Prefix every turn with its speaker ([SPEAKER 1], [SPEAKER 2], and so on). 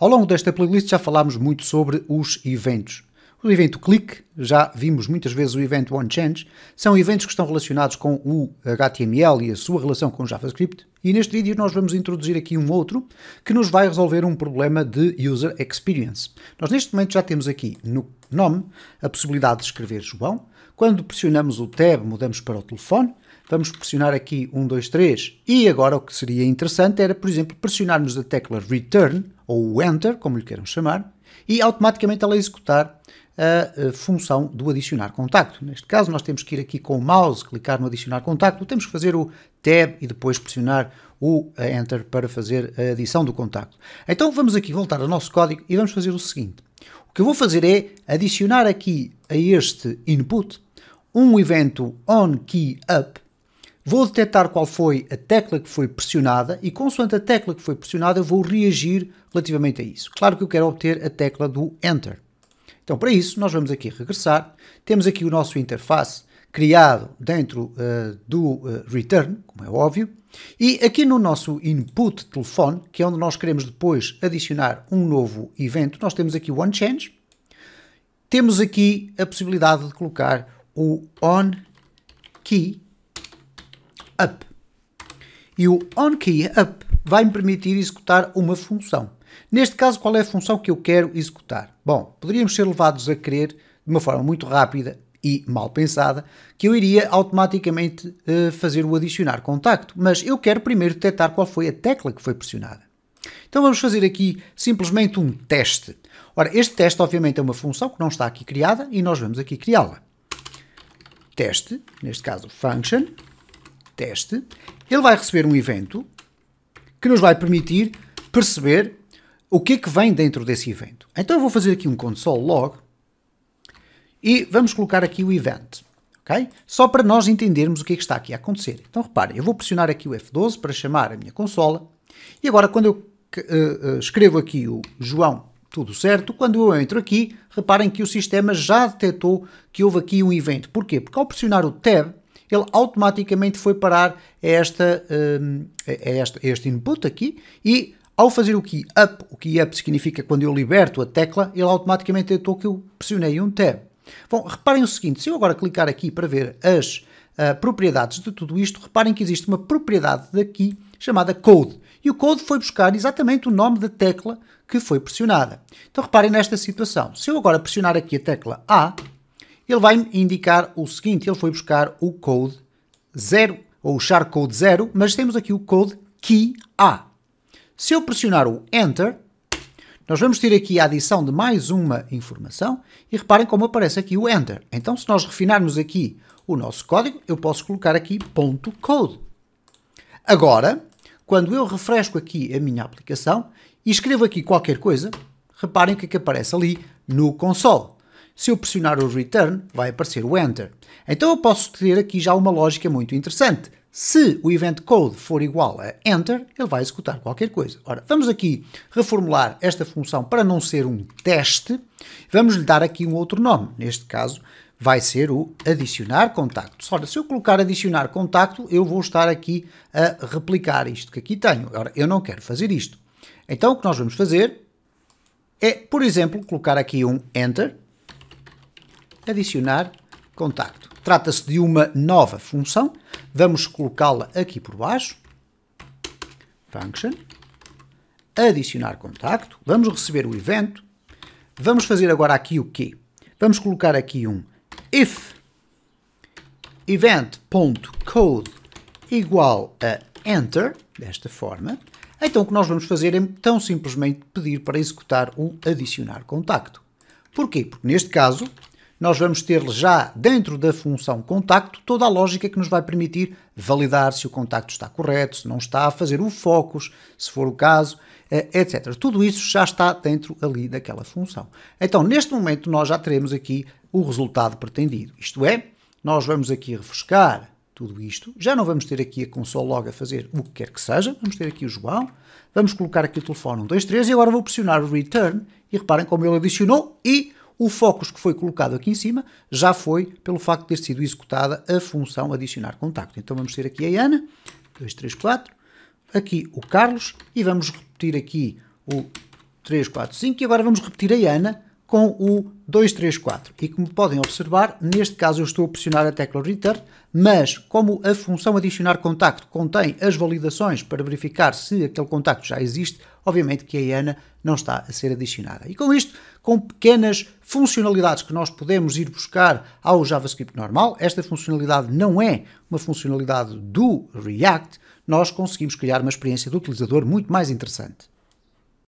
[SPEAKER 1] Ao longo desta playlist já falámos muito sobre os eventos. O evento click, já vimos muitas vezes o evento onChange, são eventos que estão relacionados com o HTML e a sua relação com o JavaScript. E neste vídeo nós vamos introduzir aqui um outro que nos vai resolver um problema de user experience. Nós neste momento já temos aqui no nome a possibilidade de escrever João. Quando pressionamos o tab mudamos para o telefone. Vamos pressionar aqui 1, 2, 3 e agora o que seria interessante era, por exemplo, pressionarmos a tecla return, ou o enter, como lhe queiram chamar, e automaticamente ela executar a função do adicionar contacto. Neste caso, nós temos que ir aqui com o mouse, clicar no adicionar contacto, temos que fazer o tab e depois pressionar o enter para fazer a adição do contacto. Então vamos aqui voltar ao nosso código e vamos fazer o seguinte. O que eu vou fazer é adicionar aqui a este input um evento onKeyUp Vou detectar qual foi a tecla que foi pressionada e, consoante a tecla que foi pressionada, eu vou reagir relativamente a isso. Claro que eu quero obter a tecla do Enter. Então, para isso, nós vamos aqui regressar. Temos aqui o nosso interface criado dentro uh, do uh, Return, como é óbvio. E aqui no nosso input telefone, que é onde nós queremos depois adicionar um novo evento, nós temos aqui o onChange. Temos aqui a possibilidade de colocar o onKey up. E o onKeyUp vai me permitir executar uma função. Neste caso, qual é a função que eu quero executar? Bom, poderíamos ser levados a crer, de uma forma muito rápida e mal pensada, que eu iria automaticamente uh, fazer o adicionar contacto, mas eu quero primeiro detectar qual foi a tecla que foi pressionada. Então vamos fazer aqui simplesmente um teste. Ora, este teste obviamente é uma função que não está aqui criada e nós vamos aqui criá-la. Teste, neste caso function, teste, ele vai receber um evento que nos vai permitir perceber o que é que vem dentro desse evento. Então eu vou fazer aqui um console log e vamos colocar aqui o event, ok? Só para nós entendermos o que é que está aqui a acontecer. Então reparem, eu vou pressionar aqui o F12 para chamar a minha consola e agora quando eu uh, uh, escrevo aqui o João tudo certo. Quando eu entro aqui, reparem que o sistema já detectou que houve aqui um evento. Porquê? Porque ao pressionar o Tab, ele automaticamente foi parar a, esta, hum, a, esta, a este input aqui e ao fazer o key up, o key up significa quando eu liberto a tecla, ele automaticamente detectou que eu pressionei um tab. Bom, reparem o seguinte, se eu agora clicar aqui para ver as uh, propriedades de tudo isto, reparem que existe uma propriedade daqui chamada code. E o code foi buscar exatamente o nome da tecla que foi pressionada. Então reparem nesta situação, se eu agora pressionar aqui a tecla A, ele vai-me indicar o seguinte, ele foi buscar o code 0, ou o char code 0, mas temos aqui o code key A. Se eu pressionar o Enter, nós vamos ter aqui a adição de mais uma informação e reparem como aparece aqui o Enter. Então, se nós refinarmos aqui o nosso código, eu posso colocar aqui ponto .code. Agora, quando eu refresco aqui a minha aplicação e escrevo aqui qualquer coisa, reparem o que, é que aparece ali no console se eu pressionar o return, vai aparecer o enter. Então eu posso ter aqui já uma lógica muito interessante. Se o event code for igual a enter, ele vai executar qualquer coisa. Ora, vamos aqui reformular esta função para não ser um teste. Vamos lhe dar aqui um outro nome. Neste caso, vai ser o adicionar contacto. Ora, se eu colocar adicionar contacto, eu vou estar aqui a replicar isto que aqui tenho. Ora, eu não quero fazer isto. Então, o que nós vamos fazer é, por exemplo, colocar aqui um enter adicionar contacto. Trata-se de uma nova função, vamos colocá-la aqui por baixo, function, adicionar contacto, vamos receber o evento, vamos fazer agora aqui o quê? Vamos colocar aqui um if event.code igual a enter, desta forma, então o que nós vamos fazer é tão simplesmente pedir para executar o adicionar contacto. Porquê? Porque neste caso nós vamos ter já dentro da função contacto toda a lógica que nos vai permitir validar se o contacto está correto, se não está, a fazer o focus, se for o caso, eh, etc. Tudo isso já está dentro ali daquela função. Então, neste momento, nós já teremos aqui o resultado pretendido. Isto é, nós vamos aqui refrescar tudo isto. Já não vamos ter aqui a console log a fazer o que quer que seja. Vamos ter aqui o João. Vamos colocar aqui o telefone 123 e agora vou pressionar o return. E reparem como ele adicionou e o foco que foi colocado aqui em cima já foi pelo facto de ter sido executada a função adicionar contacto. Então vamos ter aqui a Ana, 2, 3, 4, aqui o Carlos e vamos repetir aqui o 3, 4, 5 e agora vamos repetir a Ana com o 234 e como podem observar, neste caso eu estou a pressionar a tecla Return, mas como a função adicionar contacto contém as validações para verificar se aquele contacto já existe, obviamente que a IANA não está a ser adicionada. E com isto, com pequenas funcionalidades que nós podemos ir buscar ao JavaScript normal, esta funcionalidade não é uma funcionalidade do React, nós conseguimos criar uma experiência do utilizador muito mais interessante.